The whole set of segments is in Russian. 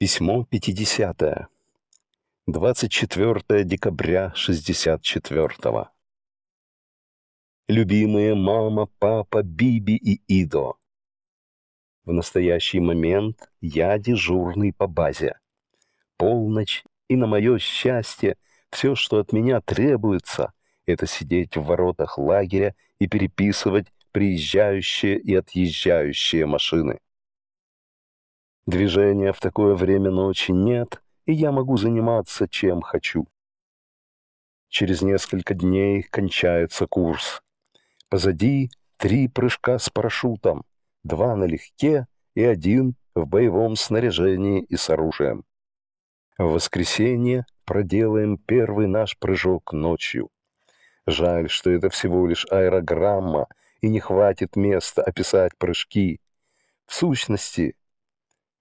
Письмо 50. -е. 24 декабря 64 -го. Любимые мама, папа, Биби и Идо. В настоящий момент я дежурный по базе. Полночь, и на мое счастье, все, что от меня требуется, это сидеть в воротах лагеря и переписывать приезжающие и отъезжающие машины. Движения в такое время ночи нет, и я могу заниматься чем хочу. Через несколько дней кончается курс. Позади три прыжка с парашютом, два налегке и один в боевом снаряжении и с оружием. В воскресенье проделаем первый наш прыжок ночью. Жаль, что это всего лишь аэрограмма, и не хватит места описать прыжки. В сущности,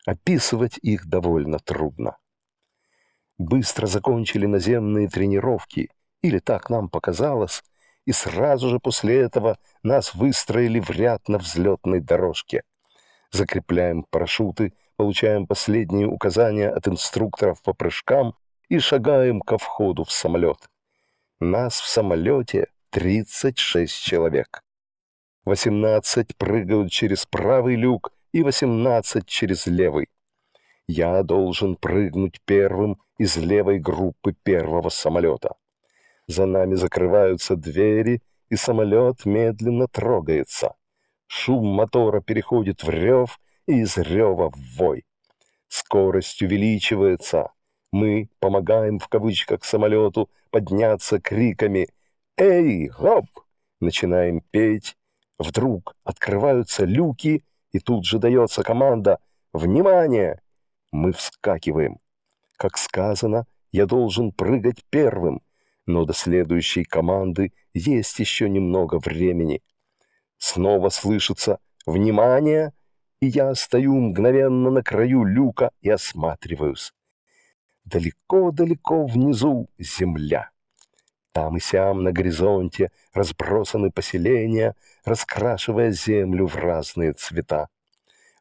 Описывать их довольно трудно. Быстро закончили наземные тренировки, или так нам показалось, и сразу же после этого нас выстроили в ряд на взлетной дорожке. Закрепляем парашюты, получаем последние указания от инструкторов по прыжкам и шагаем ко входу в самолет. Нас в самолете 36 человек. 18 прыгают через правый люк, и 18 через левый. Я должен прыгнуть первым из левой группы первого самолета. За нами закрываются двери, и самолет медленно трогается. Шум мотора переходит в рев и из рева в вой. Скорость увеличивается. Мы помогаем в кавычках самолету подняться криками «Эй, хоп!» Начинаем петь. Вдруг открываются люки, и тут же дается команда «Внимание!» Мы вскакиваем. Как сказано, я должен прыгать первым, но до следующей команды есть еще немного времени. Снова слышится «Внимание!» и я стою мгновенно на краю люка и осматриваюсь. Далеко-далеко внизу земля. Там и сям на горизонте разбросаны поселения, раскрашивая землю в разные цвета.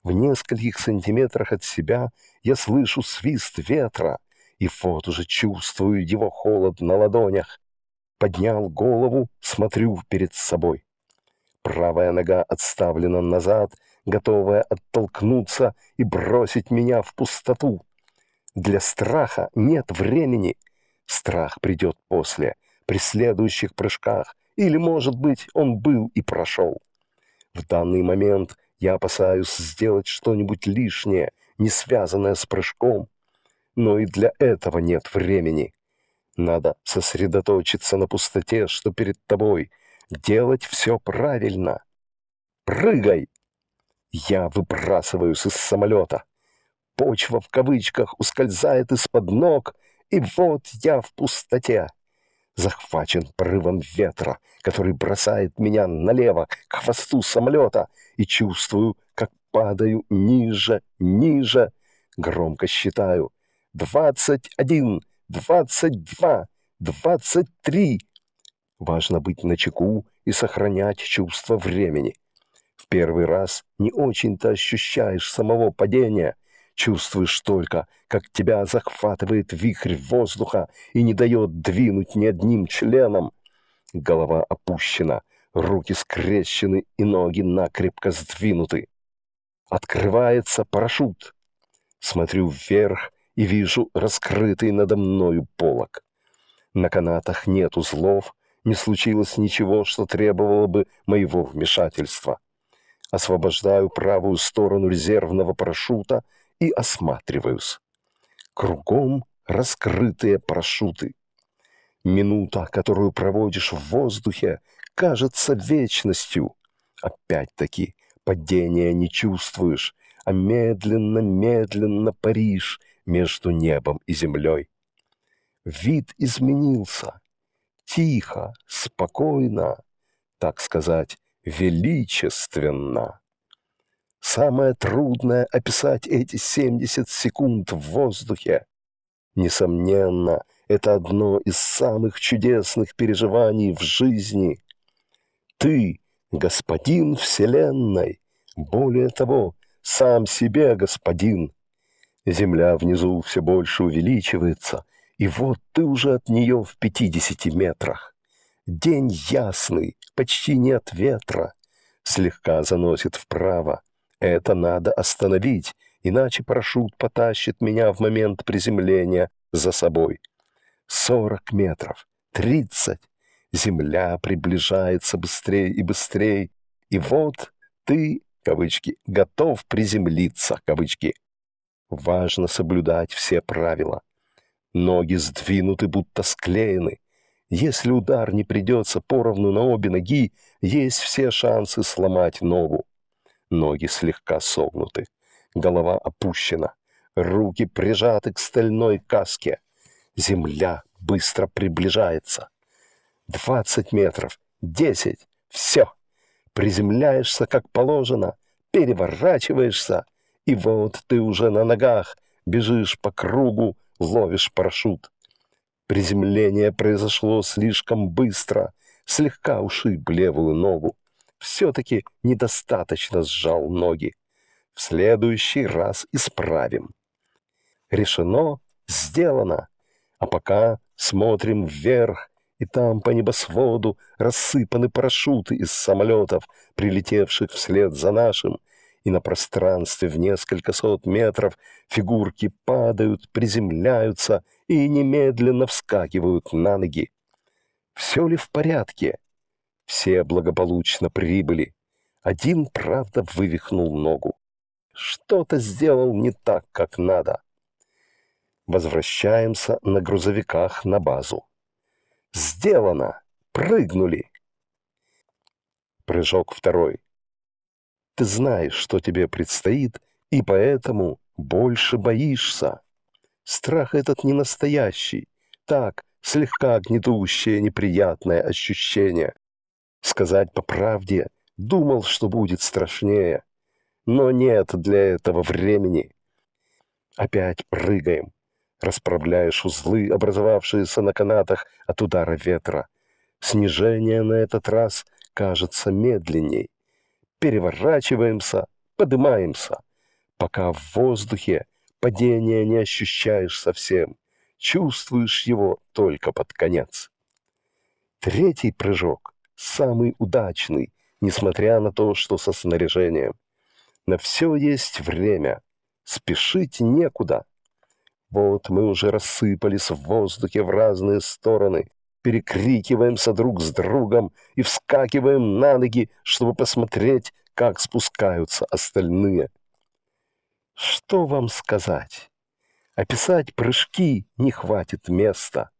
В нескольких сантиметрах от себя я слышу свист ветра, и вот уже чувствую его холод на ладонях. Поднял голову, смотрю перед собой. Правая нога отставлена назад, готовая оттолкнуться и бросить меня в пустоту. Для страха нет времени. Страх придет после — при следующих прыжках, или, может быть, он был и прошел. В данный момент я опасаюсь сделать что-нибудь лишнее, не связанное с прыжком, но и для этого нет времени. Надо сосредоточиться на пустоте, что перед тобой, делать все правильно. Прыгай! Я выбрасываюсь из самолета. Почва в кавычках ускользает из-под ног, и вот я в пустоте захвачен порывом ветра, который бросает меня налево, к хвосту самолета, и чувствую, как падаю ниже, ниже. Громко считаю. Двадцать один, двадцать два, двадцать три. Важно быть начеку и сохранять чувство времени. В первый раз не очень-то ощущаешь самого падения – Чувствуешь только, как тебя захватывает вихрь воздуха и не дает двинуть ни одним членом. Голова опущена, руки скрещены и ноги накрепко сдвинуты. Открывается парашют. Смотрю вверх и вижу раскрытый надо мною полог. На канатах нет узлов, не случилось ничего, что требовало бы моего вмешательства. Освобождаю правую сторону резервного парашюта и осматриваюсь. Кругом раскрытые парашюты. Минута, которую проводишь в воздухе, кажется вечностью. Опять-таки, падения не чувствуешь, а медленно-медленно паришь между небом и землей. Вид изменился. Тихо, спокойно, так сказать, величественно. Самое трудное — описать эти 70 секунд в воздухе. Несомненно, это одно из самых чудесных переживаний в жизни. Ты — господин Вселенной. Более того, сам себе господин. Земля внизу все больше увеличивается, и вот ты уже от нее в 50 метрах. День ясный, почти нет ветра. Слегка заносит вправо. Это надо остановить, иначе парашют потащит меня в момент приземления за собой. Сорок метров, тридцать. Земля приближается быстрее и быстрее. И вот ты, кавычки, готов приземлиться, кавычки. Важно соблюдать все правила. Ноги сдвинуты, будто склеены. Если удар не придется поровну на обе ноги, есть все шансы сломать ногу ноги слегка согнуты, голова опущена, руки прижаты к стальной каске. Земля быстро приближается. Двадцать метров, десять, все. Приземляешься, как положено, переворачиваешься, и вот ты уже на ногах, бежишь по кругу, ловишь парашют. Приземление произошло слишком быстро, слегка ушиб левую ногу все-таки недостаточно сжал ноги. В следующий раз исправим. Решено, сделано. А пока смотрим вверх, и там по небосводу рассыпаны парашюты из самолетов, прилетевших вслед за нашим, и на пространстве в несколько сот метров фигурки падают, приземляются и немедленно вскакивают на ноги. Все ли в порядке? Все благополучно прибыли. Один, правда, вывихнул ногу. Что-то сделал не так, как надо. Возвращаемся на грузовиках на базу. Сделано! Прыгнули! Прыжок второй. Ты знаешь, что тебе предстоит, и поэтому больше боишься. Страх этот не настоящий. Так, слегка гнетущее неприятное ощущение, Сказать по правде, думал, что будет страшнее. Но нет для этого времени. Опять прыгаем. Расправляешь узлы, образовавшиеся на канатах от удара ветра. Снижение на этот раз кажется медленней. Переворачиваемся, поднимаемся. Пока в воздухе падение не ощущаешь совсем. Чувствуешь его только под конец. Третий прыжок самый удачный, несмотря на то, что со снаряжением. На все есть время. Спешить некуда. Вот мы уже рассыпались в воздухе в разные стороны, перекрикиваемся друг с другом и вскакиваем на ноги, чтобы посмотреть, как спускаются остальные. Что вам сказать? Описать прыжки не хватит места.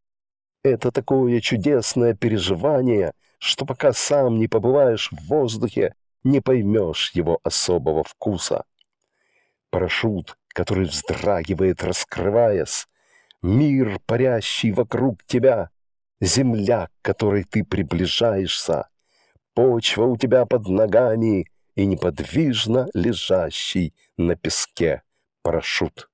Это такое чудесное переживание — что пока сам не побываешь в воздухе, не поймешь его особого вкуса. Парашют, который вздрагивает, раскрываясь, мир, парящий вокруг тебя, земля, к которой ты приближаешься, почва у тебя под ногами и неподвижно лежащий на песке парашют.